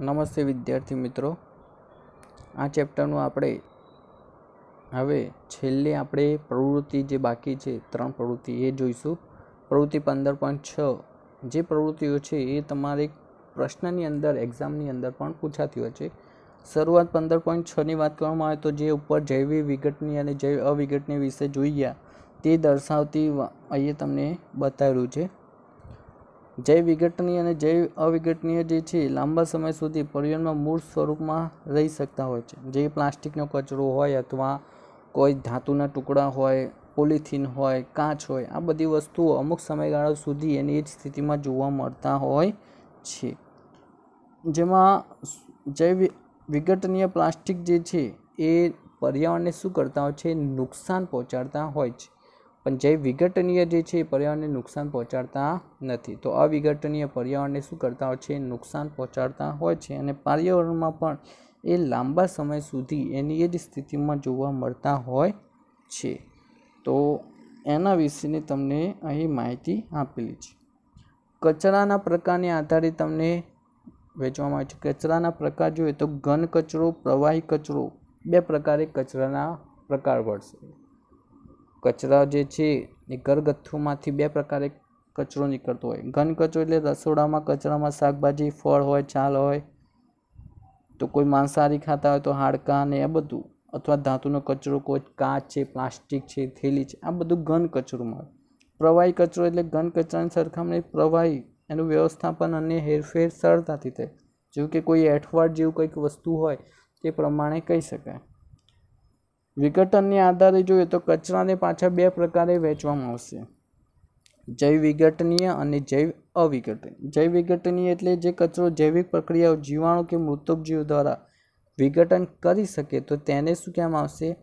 નમસ્તે વિદ્યાર્થી મિત્રો આ ચેપ્ટરનું આપણે હવે છેલ્લે આપણે પ્રવૃત્તિ જે બાકી છે ત્રણ પ્રવૃત્તિ એ જોઈશું પ્રવૃત્તિ પંદર પોઈન્ટ છ જે પ્રવૃત્તિઓ છે એ તમારે પ્રશ્નની અંદર એક્ઝામની અંદર પણ પૂછાતી હોય છે શરૂઆત પંદર પોઈન્ટ છની વાત કરવામાં આવે તો જે ઉપર જૈવી વિઘટની અને જૈવ અવિઘટની વિશે જોઈ ગયા તે દર્શાવતી અહીંયા તમને બતાવેલું છે જૈવ વિઘટનીય અને જૈવ અવિઘટનીય જે છે લાંબા સમય સુધી પર્યાવરણમાં મૂળ સ્વરૂપમાં રહી શકતા હોય છે જે પ્લાસ્ટિકનો કચરો હોય અથવા કોઈ ધાતુના ટુકડા હોય પોલિથીન હોય કાચ હોય આ બધી વસ્તુઓ અમુક સમયગાળા સુધી એની જ સ્થિતિમાં જોવા મળતા હોય છે જેમાં જૈવ વિઘટનીય પ્લાસ્ટિક જે છે એ પર્યાવરણને શું કરતા હોય છે નુકસાન પહોંચાડતા હોય છે પણ જે વિઘટનીય જે છે એ પર્યાવરણને નુકસાન પહોંચાડતા નથી તો અવિઘટનીય પર્યાવરણને શું કરતા હોય છે નુકસાન પહોંચાડતા હોય છે અને પર્યાવરણમાં પણ એ લાંબા સમય સુધી એની એ જ સ્થિતિમાં જોવા મળતા હોય છે તો એના વિશેની તમને અહીં માહિતી આપેલી છે કચરાના પ્રકારને આધારે તમને વેચવામાં આવે છે કચરાના પ્રકાર જોઈએ તો ઘન કચરો પ્રવાહી કચરો બે પ્રકારે કચરાના પ્રકાર વળશે કચરા જે છે એ ઘરગથ્થુમાંથી બે પ્રકારે કચરો નીકળતો હોય ઘન કચરો એટલે રસોડામાં કચરામાં શાકભાજી ફળ હોય ચાલ હોય તો કોઈ માંસાહારી ખાતા હોય તો હાડકાં ને એ બધું અથવા ધાતુનો કચરો કોઈ કાચ છે પ્લાસ્ટિક છે થેલી છે આ બધું ઘન કચરોમાં પ્રવાહી કચરો એટલે ઘન કચરાની સરખામણી પ્રવાહી એનું વ્યવસ્થાપન અને હેરફેર સરળતાથી થાય જેવું કે કોઈ એઠવાડ જેવું કંઈક વસ્તુ હોય તે પ્રમાણે કહી શકાય વિઘટનને આધારે જોઈએ તો કચરાને પાછા બે પ્રકારે વહેંચવામાં આવશે જૈવ વિઘટનીય અને જૈવ અવિઘટન જૈવ વિઘટનીય એટલે જે કચરો જૈવિક પ્રક્રિયાઓ જીવાણુ કે મૃતકજીવ દ્વારા વિઘટન કરી શકે તો તેને શું કહેવામાં આવશે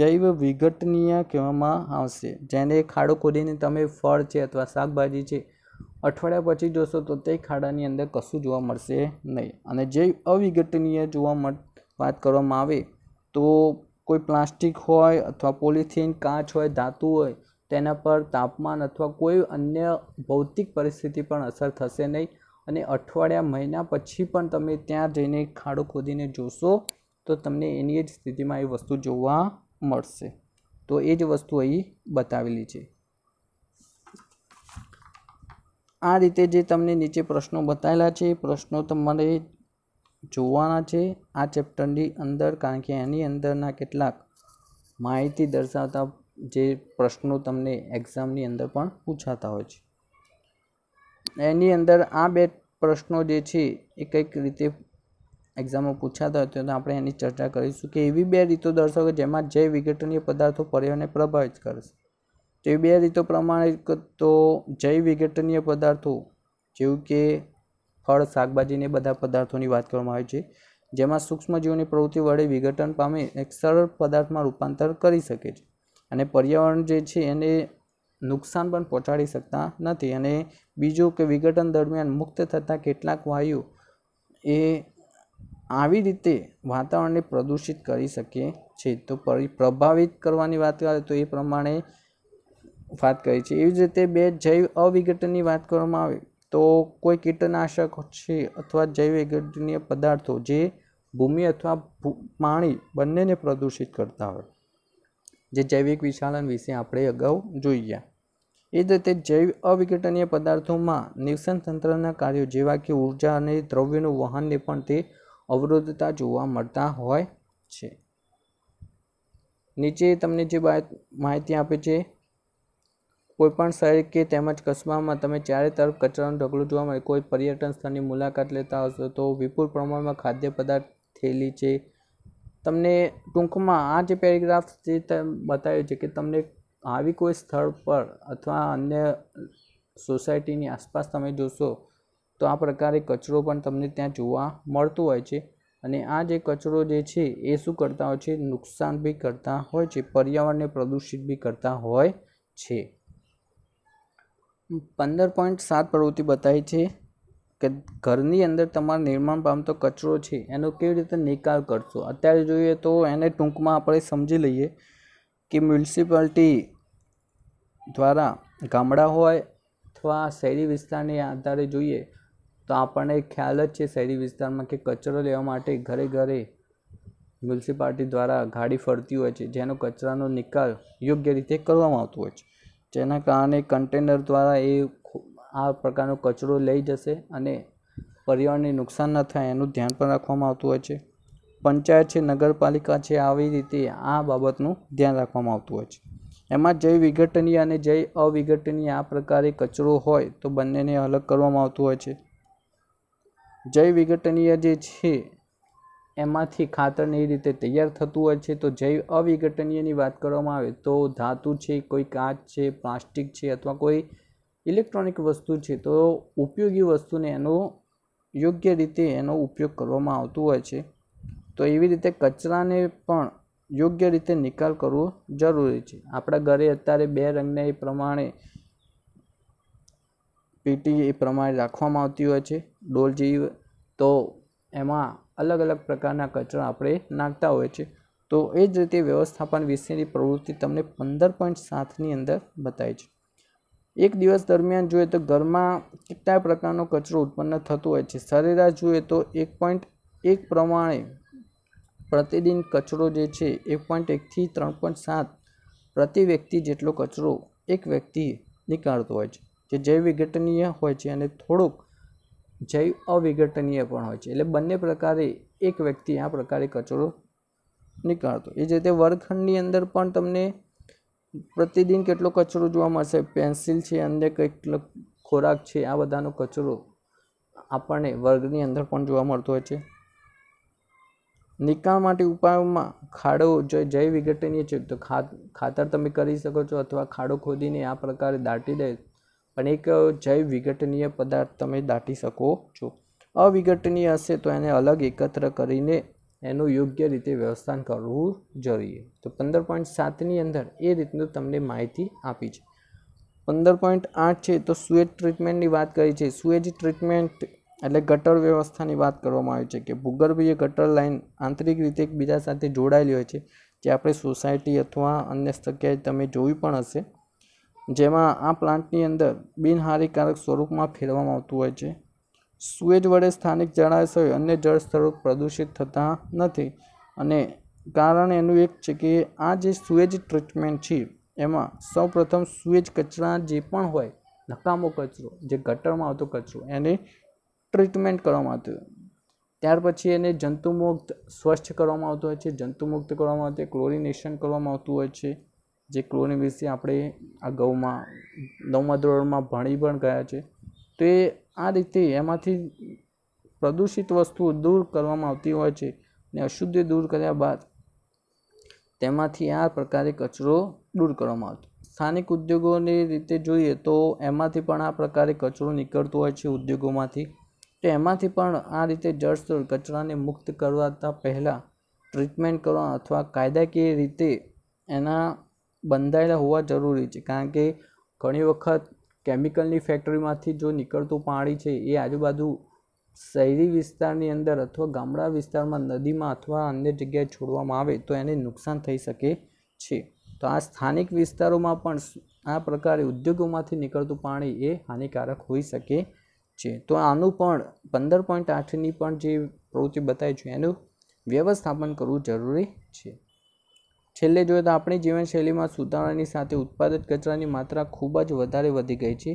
જૈવ વિઘટનીય કહેવામાં આવશે જેને ખાડો ખોદીને તમે ફળ છે અથવા શાકભાજી છે અઠવાડિયા પછી જોશો તો તે ખાડાની અંદર કશું જોવા મળશે નહીં અને જૈવ અવિઘટનીય જોવા વાત કરવામાં આવે તો કોઈ પ્લાસ્ટિક હોય અથવા પોલિથીન કાચ હોય ધાતુ હોય તેના પર તાપમાન અથવા કોઈ અન્ય ભૌતિક પરિસ્થિતિ પણ અસર થશે નહીં અને અઠવાડિયા મહિના પછી પણ તમે ત્યાં જઈને ખાડો ખોદીને જોશો તો તમને એની જ સ્થિતિમાં એ વસ્તુ જોવા મળશે તો એ જ વસ્તુ અહીં બતાવેલી છે આ રીતે જે તમને નીચે પ્રશ્નો બતાવેલા છે એ પ્રશ્નો તમારે જોવાના છે આ ચેપ્ટરની અંદર કારણ કે એની અંદરના કેટલાક માહિતી દર્શાવતા જે પ્રશ્નો તમને એક્ઝામની અંદર પણ પૂછાતા હોય છે એની અંદર આ બે પ્રશ્નો જે છે એ કંઈક રીતે એક્ઝામમાં પૂછાતા હોય તો આપણે એની ચર્ચા કરીશું કે એવી બે રીતો દર્શાવો જેમાં જૈવ વિઘટનીય પદાર્થો પર્યાવરણને પ્રભાવિત કરશે તો એ બે રીતો પ્રમાણે તો જૈવ વિઘટનીય પદાર્થો જેવું કે ફળ શાકભાજીને બધા પદાર્થોની વાત કરવામાં આવે છે જેમાં સૂક્ષ્મજીવોની પ્રવૃત્તિ વડે વિઘટન પામી એક સરળ પદાર્થમાં રૂપાંતર કરી શકે છે અને પર્યાવરણ જે છે એને નુકસાન પણ પહોંચાડી શકતા નથી અને બીજું કે વિઘટન દરમિયાન મુક્ત થતાં કેટલાક વાયુ એ આવી રીતે વાતાવરણને પ્રદૂષિત કરી શકે છે તો પ્રભાવિત કરવાની વાત કરે તો એ પ્રમાણે વાત કરી છે એવી જ રીતે બે જૈવ અવિઘટનની વાત કરવામાં આવે તો કોઈ કીટનાશક છે અથવા જૈવગઢનીય પદાર્થો જે ભૂમિ અથવા પાણી બંનેને પ્રદૂષિત કરતા હોય જે જૈવિક વિશાળન વિશે આપણે અગાઉ જોઈએ એ જ રીતે જૈવ અવિઘટનીય પદાર્થોમાં નિવસન તંત્રના કાર્યો જેવા કે ઊર્જા અને દ્રવ્યનું વહનને પણ તે અવરોધતા જોવા મળતા હોય છે નીચે તમને જે માહિતી આપે છે કોઈપણ શહેર કે તેમજ કસ્બામાં તમે ચારે તરફ કચરાનું ઢગલું જોવા મળે કોઈ પર્યટન સ્થળની મુલાકાત લેતા હશો તો વિપુલ પ્રમાણમાં ખાદ્ય પદાર્થ થયેલી છે તમને ટૂંકમાં આ જે પેરેગ્રાફ જે બતાવ્યો છે કે તમને આવી કોઈ સ્થળ પર અથવા અન્ય સોસાયટીની આસપાસ તમે જોશો તો આ પ્રકારે કચરો પણ તમને ત્યાં જોવા મળતો હોય છે અને આ જે કચરો જે છે એ શું કરતા હોય છે નુકસાન બી કરતા હોય છે પર્યાવરણને પ્રદૂષિત બી કરતા હોય છે પંદર પોઈન્ટ સાત પ્રવૃત્તિ બતાવી છે કે ઘરની અંદર તમારા નિર્માણ પામતો કચરો છે એનો કેવી રીતે નિકાલ કરશો અત્યારે જોઈએ તો એને ટૂંકમાં આપણે સમજી લઈએ કે મ્યુનિસિપાલિટી દ્વારા ગામડા હોય અથવા શહેરી વિસ્તારને આધારે જોઈએ તો આપણને ખ્યાલ જ છે શહેરી વિસ્તારમાં કે કચરો લેવા માટે ઘરે ઘરે મ્યુનિસિપાલિટી દ્વારા ગાડી ફરતી હોય છે જેનો કચરાનો નિકાલ યોગ્ય રીતે કરવામાં આવતો હોય છે જેના કારણે કન્ટેનર દ્વારા એ આ પ્રકારનો કચરો લઈ જશે અને પર્યાવરણને નુકસાન ન થાય એનું ધ્યાન પણ રાખવામાં આવતું હોય છે પંચાયત છે નગરપાલિકા છે આવી રીતે આ બાબતનું ધ્યાન રાખવામાં આવતું હોય છે એમાં જય વિઘટનીય અને જય અવિઘટનીય આ પ્રકારે કચરો હોય તો બંનેને અલગ કરવામાં આવતું હોય છે જય વિઘટનીય જે છે એમાંથી ખાતરને એ રીતે તૈયાર થતું હોય છે તો જૈવ અવિઘટનીયની વાત કરવામાં આવે તો ધાતુ છે કોઈ કાચ છે પ્લાસ્ટિક છે અથવા કોઈ ઇલેક્ટ્રોનિક વસ્તુ છે તો ઉપયોગી વસ્તુને એનો યોગ્ય રીતે એનો ઉપયોગ કરવામાં આવતું હોય છે તો એવી રીતે કચરાને પણ યોગ્ય રીતે નિકાલ કરવો જરૂરી છે આપણા ઘરે અત્યારે બે રંગને એ પ્રમાણે પીટી એ પ્રમાણે રાખવામાં આવતી હોય છે ડોલ જેવી તો એમાં અલગ અલગ પ્રકારના કચરા આપણે નાખતા હોય છે તો એ જ રીતે વ્યવસ્થાપન વિશેની પ્રવૃત્તિ તમને પંદર પોઈન્ટ સાતની અંદર બતાવી છે એક દિવસ દરમિયાન જોઈએ તો ઘરમાં કેટલા પ્રકારનો કચરો ઉત્પન્ન થતો હોય છે સરેરાશ જોઈએ તો એક પોઈન્ટ એક પ્રમાણે પ્રતિદિન કચરો જે છે એક પોઈન્ટ એકથી ત્રણ પોઈન્ટ સાત પ્રતિ વ્યક્તિ જેટલો કચરો એક વ્યક્તિ નીકાળતો હોય છે જે જૈવ વિઘટનીય હોય છે અને થોડોક જૈવ અવિઘટનીય પણ હોય છે એટલે બંને પ્રકારે એક વ્યક્તિ આ પ્રકારે કચરો નીકળતો એ જ રીતે વર્ગખંડની અંદર પણ તમને પ્રતિદિન કેટલો કચરો જોવા મળશે પેન્સિલ છે અંદર કેટલો ખોરાક છે આ બધાનો કચરો આપણને વર્ગની અંદર પણ જોવા મળતો હોય છે નિકાલ માટે ઉપાયોમાં ખાડો જો જૈવ વિઘટનીય છે તો ખાતર તમે કરી શકો છો અથવા ખાડો ખોદીને આ પ્રકારે દાટી દે અને એક જૈવ વિઘટનીય પદાર્થ તમે દાટી શકો છો અવિઘટનીય હશે તો એને અલગ એકત્ર કરીને એનું યોગ્ય રીતે વ્યવસ્થાન કરવું જોઈએ તો પંદર પોઈન્ટ સાતની અંદર એ રીતનું તમને માહિતી આપી છે પંદર પોઈન્ટ આઠ છે તો સુએજ ટ્રીટમેન્ટની વાત કરી છે સુએજ ટ્રીટમેન્ટ એટલે ગટર વ્યવસ્થાની વાત કરવામાં આવી છે કે ભૂગર્ભીય ગટર લાઇન આંતરિક રીતે એકબીજા સાથે જોડાયેલી હોય છે જે આપણે સોસાયટી અથવા અન્ય જગ્યાએ તમે જોયું પણ હશે જેમાં આ પ્લાન્ટની અંદર બિનહાનિકારક સ્વરૂપમાં ફેરવામાં આવતું હોય છે સુએજ વડે સ્થાનિક જળાશય અન્ય જળ સ્તરો પ્રદૂષિત થતા નથી અને કારણ એનું એક છે કે આ જે સુએજ ટ્રીટમેન્ટ છે એમાં સૌપ્રથમ સુએજ કચરા જે પણ હોય નકામો કચરો જે ગટરમાં આવતો કચરો એની ટ્રીટમેન્ટ કરવામાં આવતું ત્યાર પછી એને જંતુમુક્ત સ્વચ્છ કરવામાં આવતું હોય છે જંતુમુક્ત કરવામાં આવતું ક્લોરિનેશન કરવામાં આવતું હોય છે જે ક્લોરિન વિશે આપણે આ અગાઉમાં નવમા ધોરણમાં ભણી પણ ગયા છે તો એ આ રીતે એમાંથી પ્રદૂષિત વસ્તુઓ દૂર કરવામાં આવતી હોય છે અને અશુદ્ધિ દૂર કર્યા બાદ તેમાંથી આ પ્રકારે કચરો દૂર કરવામાં આવતો સ્થાનિક ઉદ્યોગોની રીતે જોઈએ તો એમાંથી પણ આ પ્રકારે કચરો નીકળતો હોય છે ઉદ્યોગોમાંથી તો એમાંથી પણ આ રીતે જળસ્તર કચરાને મુક્ત કરવાતા પહેલાં ટ્રીટમેન્ટ કરવા અથવા કાયદાકીય રીતે એના બંધાયેલા હોવા જરૂરી છે કારણ કે ઘણી વખત કેમિકલની ફેક્ટરીમાંથી જો નીકળતું પાણી છે એ આજુબાજુ શહેરી વિસ્તારની અંદર અથવા ગામડા વિસ્તારમાં નદીમાં અથવા અન્ય જગ્યાએ છોડવામાં આવે તો એને નુકસાન થઈ શકે છે તો આ સ્થાનિક વિસ્તારોમાં પણ આ પ્રકારે ઉદ્યોગોમાંથી નીકળતું પાણી એ હાનિકારક હોઈ શકે છે તો આનું પણ પંદર પોઈન્ટ આઠની પણ જે પ્રવૃત્તિ બતાવી છે એનું વ્યવસ્થાપન કરવું જરૂરી છે છેલ્લે જોઈએ તો આપણી જીવનશૈલીમાં સુધારાની સાથે ઉત્પાદિત કચરાની માત્રા ખૂબ જ વધારે વધી ગઈ છે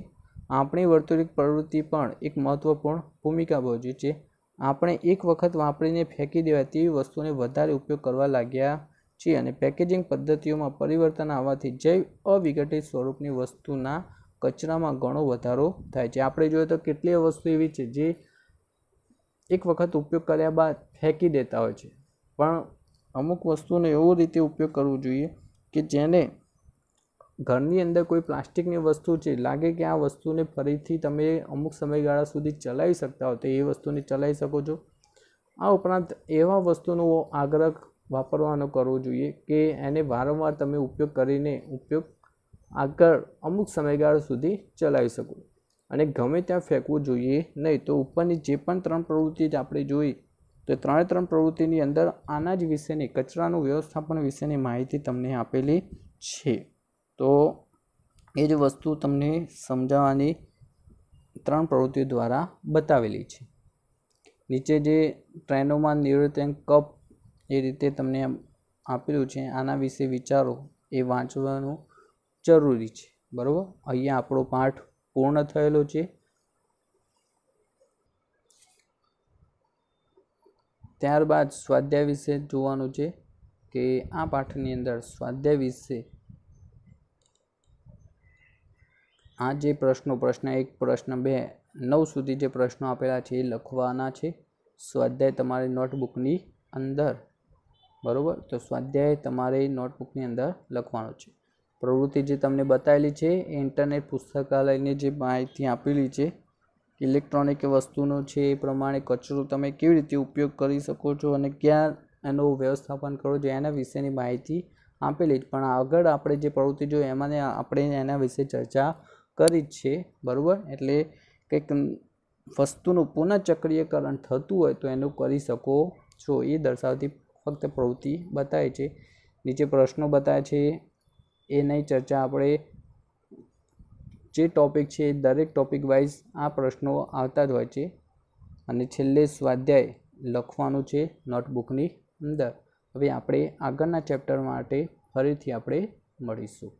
આપણી વર્તુળિક પ્રવૃત્તિ પણ એક મહત્ત્વપૂર્ણ ભૂમિકા ભજવે છે આપણે એક વખત વાપરીને ફેંકી દેવાય તેવી વસ્તુને વધારે ઉપયોગ કરવા લાગ્યા છીએ અને પેકેજિંગ પદ્ધતિઓમાં પરિવર્તન આવવાથી જૈવ અવિઘટિત સ્વરૂપની વસ્તુના કચરામાં ઘણો વધારો થાય છે આપણે જોઈએ તો કેટલીય વસ્તુ એવી છે જે એક વખત ઉપયોગ કર્યા બાદ ફેંકી દેતા હોય છે પણ અમુક વસ્તુનો એવો રીતે ઉપયોગ કરવો જોઈએ કે જેને ઘરની અંદર કોઈ પ્લાસ્ટિકની વસ્તુ છે લાગે કે આ વસ્તુને ફરીથી તમે અમુક સમયગાળા સુધી ચલાવી શકતા હો તો એ વસ્તુને ચલાવી શકો છો આ ઉપરાંત એવા વસ્તુનો આગ્રહ વાપરવાનો કરવો જોઈએ કે એને વારંવાર તમે ઉપયોગ કરીને ઉપયોગ આગળ અમુક સમયગાળા સુધી ચલાવી શકો અને ગમે ત્યાં ફેંકવું જોઈએ નહીં તો ઉપરની જે પણ ત્રણ પ્રવૃત્તિ જ આપણે જોઈ તો એ ત્રણે ત્રણ પ્રવૃત્તિની અંદર આના જ વિશેની કચરાનું વ્યવસ્થાપન વિશેની માહિતી તમને આપેલી છે તો એ જ વસ્તુ તમને સમજાવવાની ત્રણ પ્રવૃત્તિ દ્વારા બતાવેલી છે નીચે જે ટ્રેનોમાં નિવૃત્તાંક કપ એ રીતે તમને આપેલું છે આના વિશે વિચારો એ વાંચવાનું જરૂરી છે બરાબર અહીંયા આપણો પાઠ પૂર્ણ થયેલો છે ત્યારબાદ સ્વાધ્યાય વિશે જોવાનું છે કે આ પાઠની અંદર સ્વાધ્યાય વિશે આ જે પ્રશ્નો પ્રશ્ન એક પ્રશ્ન બે નવ સુધી જે પ્રશ્નો આપેલા છે એ લખવાના છે સ્વાધ્યાય તમારી નોટબુકની અંદર બરાબર તો સ્વાધ્યાય તમારે નોટબુકની અંદર લખવાનો છે પ્રવૃત્તિ જે તમને બતાવેલી છે એ ઇન્ટરનેટ પુસ્તકાલયની જે માહિતી આપેલી છે ઇલેક્ટ્રોનિક વસ્તુનો છે એ પ્રમાણે કચરો તમે કેવી રીતે ઉપયોગ કરી શકો છો અને ક્યાં એનો વ્યવસ્થાપન કરો છો એના વિશેની માહિતી આપેલી જ પણ આગળ આપણે જે પ્રવૃત્તિ જોઈએ એમાં આપણે એના વિશે ચર્ચા કરી જ છે બરાબર એટલે કંઈક વસ્તુનું પુનઃચક્રીયકરણ થતું હોય તો એનું કરી શકો છો એ દર્શાવતી ફક્ત પ્રવૃત્તિ બતાવે છે નીચે પ્રશ્નો બતાવે છે એની ચર્ચા આપણે જે ટૉપિક છે દરેક ટૉપિક વાઇઝ આ પ્રશ્નો આવતા જ હોય છે અને છેલ્લે સ્વાધ્યાય લખવાનું છે નોટબુકની અંદર હવે આપણે આગળના ચેપ્ટર માટે ફરીથી આપણે મળીશું